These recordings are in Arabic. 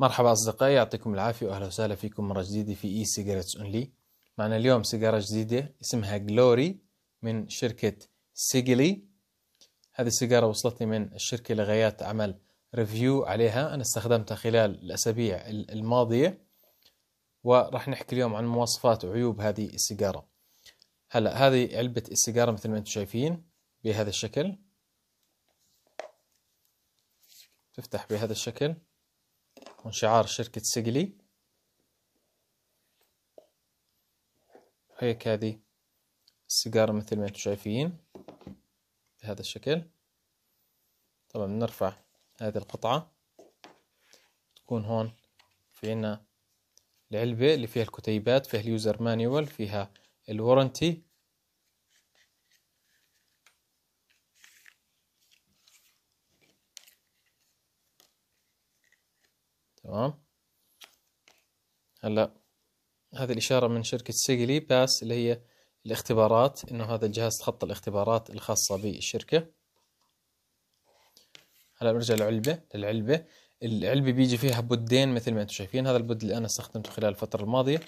مرحبا أصدقائي يعطيكم العافية وأهلا وسهلا فيكم مرة جديدة في إي سيجارتس أونلي معنا اليوم سيجارة جديدة اسمها جلوري من شركة سيجلي هذه السيجارة وصلتني من الشركة لغايات عمل ريفيو عليها أنا استخدمتها خلال الأسابيع الماضية وراح نحكي اليوم عن مواصفات وعيوب هذه السيجارة هلا هذه علبة السيجارة مثل ما انتم شايفين بهذا الشكل تفتح بهذا الشكل شعار شركة سيجلي هيك هذه السيجارة مثل ما انتم شايفين بهذا الشكل طبعا بنرفع هذه القطعة تكون هون في عنا العلبة اللي فيها الكتيبات فيها اليوزر مانيوال فيها الورنتي تمام هلا هذه الإشارة من شركة سيجلي باس اللي هي الاختبارات إنه هذا الجهاز تخطى الاختبارات الخاصة بالشركة هلا بنرجع للعلبة للعلبة العلبة بيجي فيها بودين مثل ما انتم شايفين هذا البود اللي أنا استخدمته خلال الفترة الماضية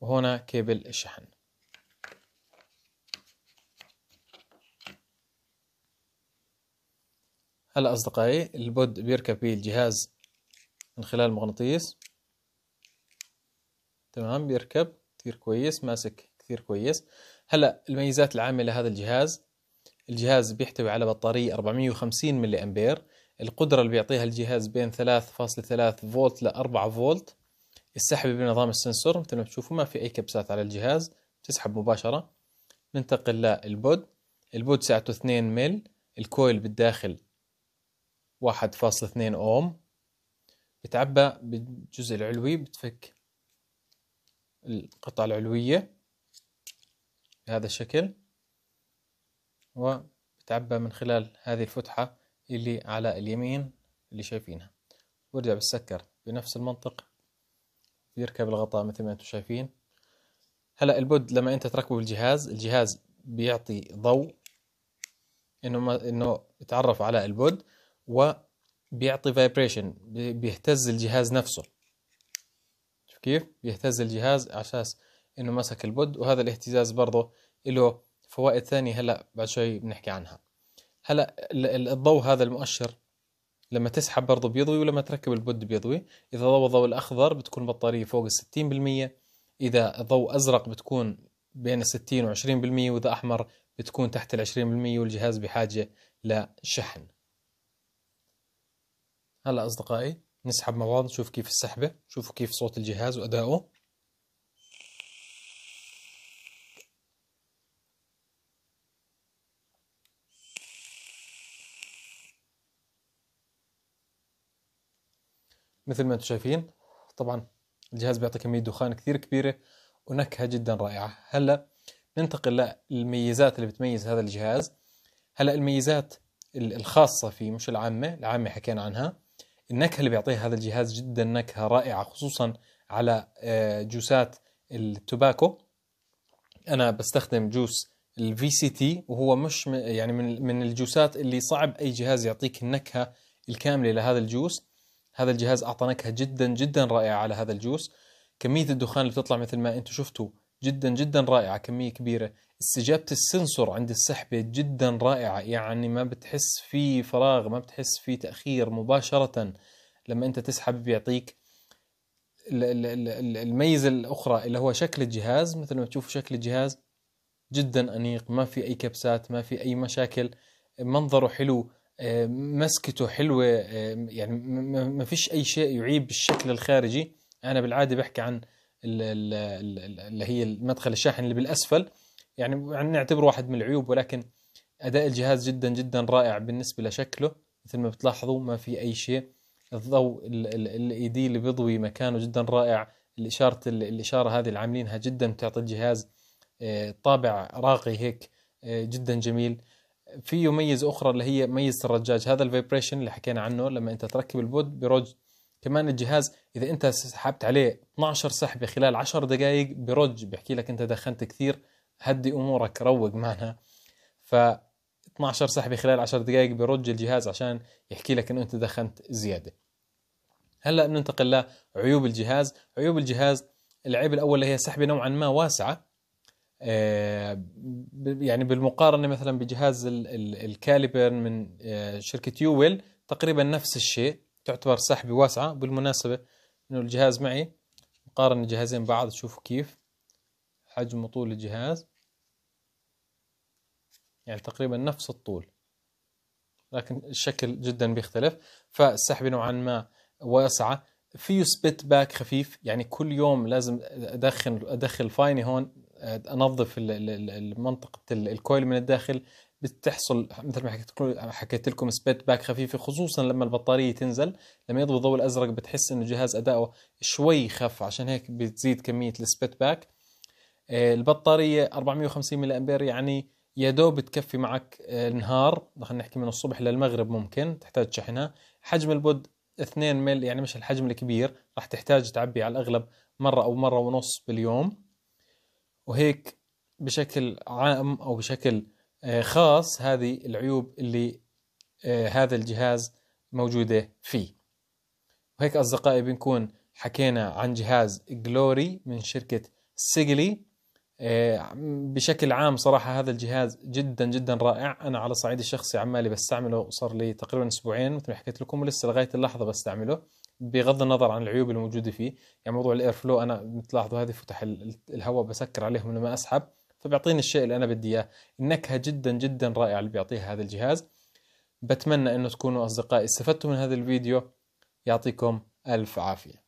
وهنا كيبل الشحن هلا أصدقائي البود بيركب فيه الجهاز من خلال مغناطيس تمام بيركب كثير كويس ماسك كثير كويس هلا الميزات العامة لهذا الجهاز الجهاز بيحتوي على بطارية 450 ملي أمبير القدرة اللي بيعطيها الجهاز بين 3.3 فولت ل 4 فولت السحب بنظام السنسور مثل ما بتشوفوا ما في أي كبسات على الجهاز بتسحب مباشرة ننتقل للبود البود سعته 2 مل الكويل بالداخل 1.2 أوم بتعبى بالجزء العلوي بتفك القطعة العلوية بهذا الشكل وبتعبى من خلال هذه الفتحة اللي على اليمين اللي شايفينها وارجع بتسكر بنفس المنطق بيركب الغطاء مثل ما انتم شايفين هلا البود لما انت تركبه بالجهاز الجهاز بيعطي ضوء انه ما انه يتعرف على البود وبيعطي فايبريشن بيهتز الجهاز نفسه شوف كيف بيهتز الجهاز على اساس انه مسك البود وهذا الاهتزاز برضه له فوائد ثانية هلا بعد شوي بنحكي عنها هلا الضوء هذا المؤشر لما تسحب برضه بيضوي ولما تركب البود بيضوي اذا ضوى الضوء الاخضر بتكون البطارية فوق الستين 60% اذا ضوء ازرق بتكون بين الستين 60 و 20% واذا احمر بتكون تحت العشرين 20% والجهاز بحاجة لشحن هلا أصدقائي نسحب مع بعض نشوف كيف السحبة شوفوا كيف صوت الجهاز وأداؤه مثل ما انتم شايفين طبعا الجهاز بيعطي كمية دخان كثير كبيرة ونكهة جدا رائعة هلا ننتقل للميزات اللي بتميز هذا الجهاز هلا الميزات الخاصة فيه مش العامة العامة حكينا عنها النكهه اللي بيعطيها هذا الجهاز جدا نكهه رائعه خصوصا على آه، جوسات التوباكو انا بستخدم جوس الفي سي تي وهو مش يعني من من الجوسات اللي صعب اي جهاز يعطيك النكهه الكامله لهذا الجوس هذا الجهاز اعطى نكهه جدا جدا رائعه على هذا الجوس كميه الدخان اللي بتطلع مثل ما انتم شفتوا جدا جدا رائعه كميه كبيره استجابة السنسور عند السحبة جدا رائعة يعني ما بتحس في فراغ ما بتحس في تأخير مباشرة لما أنت تسحب بيعطيك الميزة الأخرى اللي هو شكل الجهاز مثل ما تشوفوا شكل الجهاز جدا أنيق ما في أي كبسات ما في أي مشاكل منظره حلو مسكته حلوة يعني ما فيش أي شيء يعيب الشكل الخارجي أنا بالعادة بحكي عن اللي هي المدخل الشاحن اللي بالأسفل يعني, يعني نعتبره واحد من العيوب ولكن اداء الجهاز جدا جدا رائع بالنسبه لشكله مثل ما بتلاحظوا ما في اي شيء الضوء دي اللي بيضوي مكانه جدا رائع الاشاره الاشاره هذه اللي عاملينها جدا بتعطي الجهاز آه، طابع راقي هيك آه، جدا جميل في ميزه اخرى اللي هي ميزه الرجاج هذا الفايبريشن اللي حكينا عنه لما انت تركب البود برج كمان الجهاز اذا انت سحبت عليه 12 سحبه خلال 10 دقائق برج بحكي لك انت دخنت كثير هدي امورك روق معنا ف 12 سحبه خلال 10 دقائق برج الجهاز عشان يحكي لك انه انت دخنت زياده هلا بننتقل لعيوب الجهاز عيوب الجهاز العيب الاول اللي هي سحبه نوعا ما واسعه آه، يعني بالمقارنه مثلا بجهاز الكاليبر من آه، شركه يويل تقريبا نفس الشيء تعتبر سحبه واسعه بالمناسبه انه الجهاز معي مقارنه جهازين بعض شوفوا كيف حجم وطول الجهاز يعني تقريبا نفس الطول لكن الشكل جدا بيختلف فالسحب نوعا ما واسعه فيه سبيت باك خفيف يعني كل يوم لازم ادخن ادخل فايني هون انظف منطقه الكويل من الداخل بتحصل مثل ما حكيت حكيت لكم سبيت باك خفيفه خصوصا لما البطاريه تنزل لما يضوي الضوء الازرق بتحس انه جهاز اداؤه شوي خف عشان هيك بتزيد كميه السبيت باك آه، البطاريه 450 ملي امبير يعني يا دوب تكفي معك آه، النهار خلينا نحكي من الصبح للمغرب ممكن تحتاج شحنها حجم البود 2 مل يعني مش الحجم الكبير راح تحتاج تعبي على الاغلب مره او مره ونص باليوم وهيك بشكل عام او بشكل آه، خاص هذه العيوب اللي هذا الجهاز موجوده فيه وهيك اصدقائي بنكون حكينا عن جهاز جلوري من شركه سيجلي إيه، بشكل عام صراحه هذا الجهاز جدا جدا رائع انا على صعيد الشخصي عمالي بستعمله صار لي تقريبا اسبوعين مثل ما حكيت لكم ولسه لغايه اللحظه بستعمله بغض النظر عن العيوب الموجوده فيه يعني موضوع الاير فلو انا بتلاحظوا هذه فتح الهواء بسكر عليهم لما اسحب فبيعطيني الشيء اللي انا بدي اياه النكهه جدا جدا رائعه اللي بيعطيها هذا الجهاز بتمنى انه تكونوا اصدقائي استفدتوا من هذا الفيديو يعطيكم الف عافيه